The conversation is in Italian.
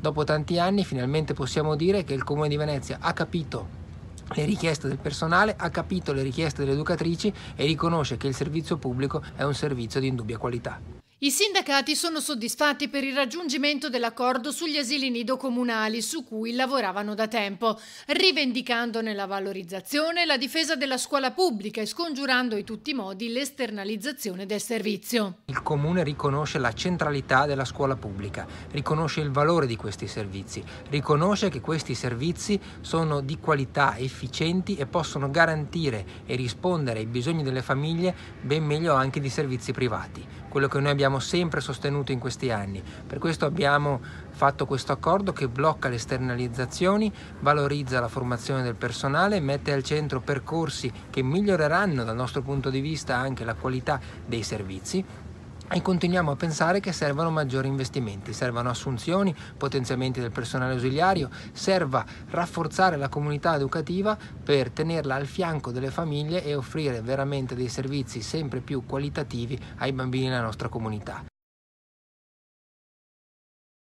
Dopo tanti anni finalmente possiamo dire che il Comune di Venezia ha capito le richieste del personale, ha capito le richieste delle educatrici e riconosce che il servizio pubblico è un servizio di indubbia qualità. I sindacati sono soddisfatti per il raggiungimento dell'accordo sugli asili nido comunali su cui lavoravano da tempo, rivendicandone la valorizzazione, e la difesa della scuola pubblica e scongiurando in tutti i modi l'esternalizzazione del servizio. Il comune riconosce la centralità della scuola pubblica, riconosce il valore di questi servizi, riconosce che questi servizi sono di qualità, efficienti e possono garantire e rispondere ai bisogni delle famiglie ben meglio anche di servizi privati quello che noi abbiamo sempre sostenuto in questi anni. Per questo abbiamo fatto questo accordo che blocca le esternalizzazioni, valorizza la formazione del personale, mette al centro percorsi che miglioreranno dal nostro punto di vista anche la qualità dei servizi e continuiamo a pensare che servano maggiori investimenti, servano assunzioni, potenziamenti del personale ausiliario, serva rafforzare la comunità educativa per tenerla al fianco delle famiglie e offrire veramente dei servizi sempre più qualitativi ai bambini della nostra comunità.